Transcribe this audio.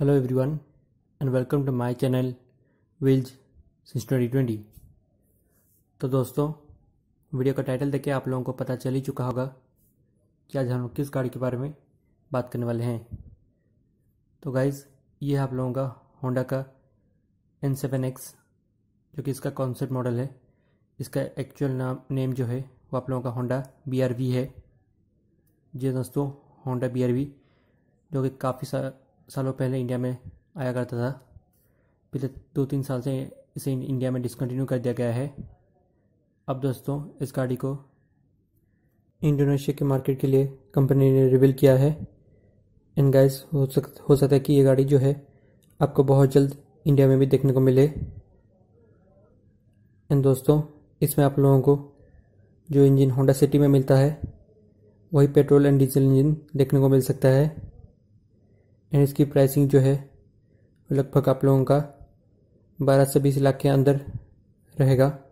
Hello everyone and welcome to my channel Wills since 2020 तो दोस्तों video का title देख के आप लोगों को पता चल ही चुका होगा कि आज हम लोग किस गाड़ी के बारे में बात करने वाले हैं तो गाइज ये है आप लोगों का होंडा का एन सेवन एक्स जो कि इसका कॉन्सेप्ट मॉडल है इसका एक्चुअल नाम नेम जो है वो आप लोगों का होंडा बी आर वी है जी दोस्तों होंडा बी आर वी जो कि काफ़ी सारा सालों पहले इंडिया में आया करता था पिछले दो तीन साल से इसे इंडिया में डिसकंटिन्यू कर दिया गया है अब दोस्तों इस गाड़ी को इंडोनेशिया के मार्केट के लिए कंपनी ने रिवील किया है एंड गाइस हो सक हो सकता है कि ये गाड़ी जो है आपको बहुत जल्द इंडिया में भी देखने को मिले एंड दोस्तों इसमें आप लोगों को जो इंजन होंडा सिटी में मिलता है वही पेट्रोल एंड डीजल इंजन देखने को मिल सकता है एंड इसकी प्राइसिंग जो है लगभग आप लोगों का बारह से बीस लाख के अंदर रहेगा